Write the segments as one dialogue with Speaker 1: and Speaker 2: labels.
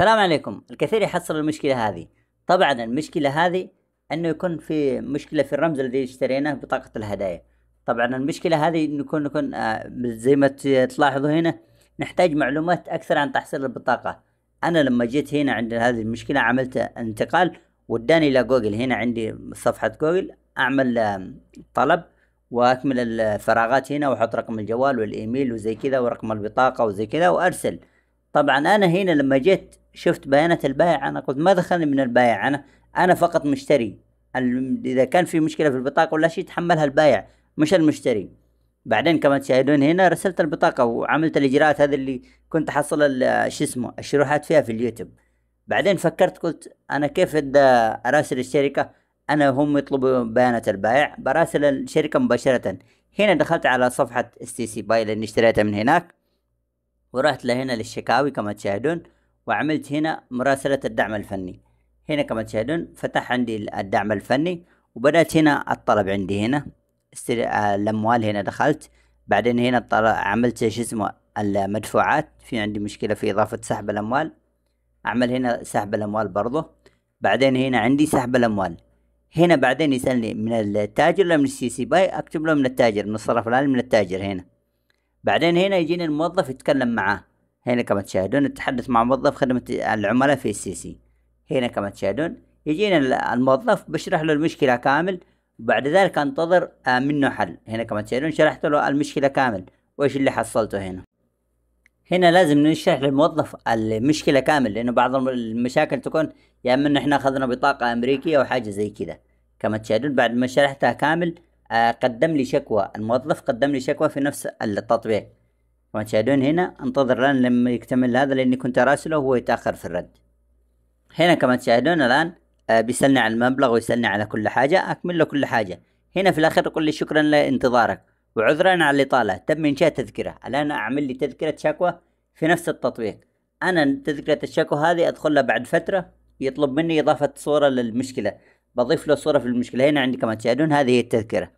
Speaker 1: السلام عليكم الكثير يحصل المشكلة هذه طبعا المشكلة هذه انه يكون في مشكلة في الرمز الذي اشتريناه بطاقة الهدايا طبعا المشكلة هذه نكون نكون آه، زي ما تلاحظوا هنا نحتاج معلومات اكثر عن تحصيل البطاقة انا لما جيت هنا عند هذه المشكلة عملت انتقال وداني الى جوجل هنا عندي صفحة جوجل اعمل آه، طلب واكمل الفراغات هنا واحط رقم الجوال والايميل وزي كذا ورقم البطاقة وزي كذا وارسل طبعا انا هنا لما جيت شفت بيانات البائع انا قلت ما دخلني من البائع انا انا فقط مشتري اذا كان في مشكله في البطاقه ولا شيء يتحملها البائع مش المشتري بعدين كما تشاهدون هنا رسلت البطاقه وعملت الاجراءات هذه اللي كنت احصل شو اسمه الشروحات فيها في اليوتيوب بعدين فكرت قلت انا كيف اراسل الشركه انا هم يطلبوا بيانات البائع براسل الشركه مباشره هنا دخلت على صفحه اس تي سي باي لاني اشتريتها من هناك ورحت لهنا للشكاوي كما تشاهدون وعملت هنا مراسلة الدعم الفني هنا كما تشاهدون فتح عندي الدعم الفني وبدأت هنا الطلب عندي هنا آه، الأموال هنا دخلت بعدين هنا عملت شو اسمه المدفوعات في عندي مشكلة في إضافة سحب الأموال أعمل هنا سحب الأموال برضه بعدين هنا عندي سحب الأموال هنا بعدين يسألني من التاجر ولا من السي سي باي أكتب له من التاجر من الصرف الآلي من التاجر هنا بعدين هنا يجيني الموظف يتكلم معاه هنا كما تشاهدون التحدث مع موظف خدمة العملاء في السي سي هنا كما تشاهدون يجينا الموظف بشرح له المشكلة كامل بعد ذلك انتظر آه، منه حل هنا كما تشاهدون شرحت له المشكلة كامل وإيش اللي حصلته هنا هنا لازم نشرح للموظف المشكلة كامل لأنه بعض المشاكل تكون يا يعني إما انه إحنا أخذنا بطاقة أمريكية أو حاجة زي كذا كما تشاهدون بعد ما شرحتها كامل آه، قدم لي شكوى الموظف قدم لي شكوى في نفس التطبيق تشاهدون هنا انتظر الآن لما يكتمل هذا لأني كنت أراسله وهو يتأخر في الرد هنا كما تشاهدون الآن آه، بيسألني على المبلغ ويسألني على كل حاجة أكمل له كل حاجة هنا في الأخير يقول لي شكرا لانتظارك وعذرا على الإطالة تم طيب، إنشاء تذكرة الآن أعمل لي تذكرة شكوى في نفس التطبيق أنا تذكرة الشكوى هذه أدخلها بعد فترة يطلب مني إضافة صورة للمشكلة بضيف له صورة في المشكلة هنا عندي كما تشاهدون هذه هي التذكرة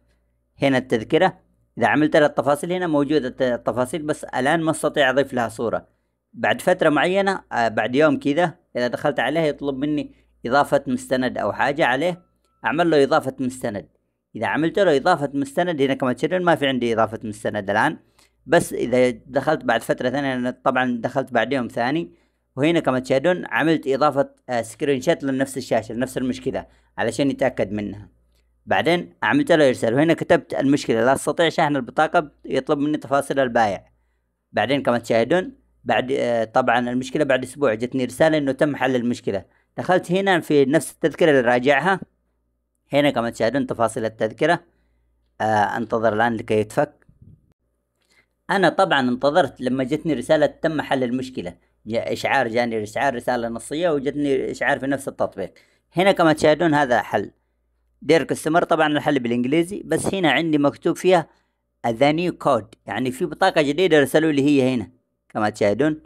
Speaker 1: هنا التذكرة إذا عملت لها التفاصيل هنا موجودة التفاصيل بس الآن ما استطيع أضيف لها صورة بعد فترة معينة آه، بعد يوم كذا إذا دخلت عليها يطلب مني إضافة مستند أو حاجة عليه أعمل له إضافة مستند إذا عملت له إضافة مستند هنا كما ترون ما في عندي إضافة مستند الآن بس إذا دخلت بعد فترة ثانية طبعا دخلت بعد يوم ثاني وهنا كما تشاهدون عملت إضافة سكرين آه، شوت لنفس الشاشة لنفس المشكلة علشان يتأكد منها بعدين عملت له ارسال وهنا كتبت المشكله لا استطيع شحن البطاقه يطلب مني تفاصيل البائع بعدين كما تشاهدون بعد آه، طبعا المشكله بعد اسبوع جتني رساله انه تم حل المشكله دخلت هنا في نفس التذكره اللي راجعها هنا كما تشاهدون تفاصيل التذكره آه انتظر الان لكي يتفك انا طبعا انتظرت لما جتني رساله تم حل المشكله اشعار جاني اشعار رساله نصيه وجتني اشعار في نفس التطبيق هنا كما تشاهدون هذا حل دير كاستمر طبعا الحل بالانجليزي بس هنا عندي مكتوب فيها ذا نيو كود يعني في بطاقة جديدة ارسلوا لي هي هنا كما تشاهدون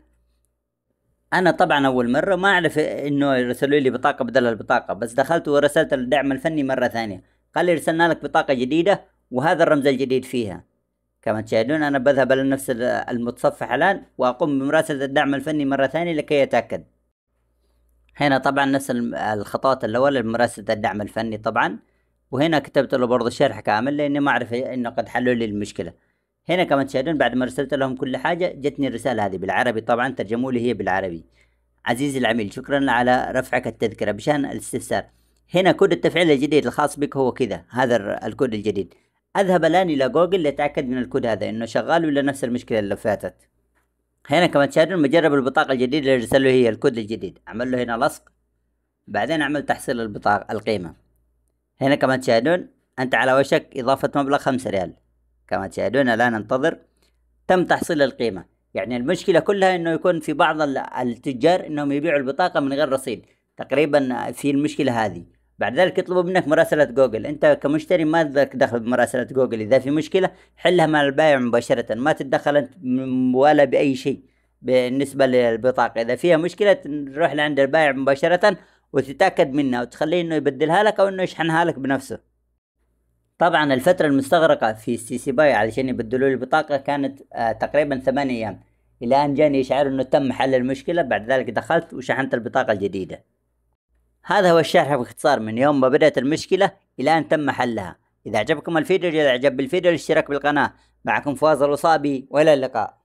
Speaker 1: انا طبعا اول مرة ما اعرف انه ارسلوا لي بطاقة بدل البطاقة بس دخلت ورسلت الدعم الفني مرة ثانية قال لي ارسلنا لك بطاقة جديدة وهذا الرمز الجديد فيها كما تشاهدون انا بذهب لنفس المتصفح الان واقوم بمراسلة الدعم الفني مرة ثانية لكي يتأكد هنا طبعا نفس الخطوات الاولى لمراسله الدعم الفني طبعا وهنا كتبت له برضه شرح كامل لاني ما اعرف انه قد حلوا لي المشكله هنا كما تشاهدون بعد ما رسلت لهم كل حاجه جتني الرساله هذه بالعربي طبعا ترجموا لي هي بالعربي عزيزي العميل شكرا على رفعك التذكره بشان الاستفسار هنا كود التفعيل الجديد الخاص بك هو كذا هذا الكود الجديد اذهب الان الى جوجل لاتاكد من الكود هذا انه شغال ولا نفس المشكله اللي فاتت هنا كما تشاهدون مجرب البطاقة الجديدة اللي ارسل له هي الكود الجديد اعمل له هنا لصق بعدين اعمل تحصيل البطاقة القيمة هنا كما تشاهدون انت على وشك اضافة مبلغ خمسة ريال كما تشاهدون الان انتظر تم تحصيل القيمة يعني المشكلة كلها انه يكون في بعض التجار انهم يبيعوا البطاقة من غير رصيد تقريبا في المشكلة هذه بعد ذلك يطلبوا منك مراسلة جوجل انت كمشتري ما لك دخل بمراسلة جوجل اذا في مشكلة حلها مع البائع مباشرة ما تتدخل انت ولا باي شيء بالنسبة للبطاقة اذا فيها مشكلة تروح لعند البائع مباشرة وتتأكد منها وتخليه انه يبدلها لك او انه يشحنها لك بنفسه طبعا الفترة المستغرقة في سي سي باي علشان يبدلوا لي البطاقة كانت آه، تقريبا ثمانية ايام الى ان جاني اشعار انه تم حل المشكلة بعد ذلك دخلت وشحنت البطاقة الجديدة هذا هو الشرح باختصار من يوم ما بدأت المشكلة إلى أن تم حلها إذا أعجبكم الفيديو إذا أعجب بالفيديو الاشتراك بالقناة معكم فواز الوصابي وإلى اللقاء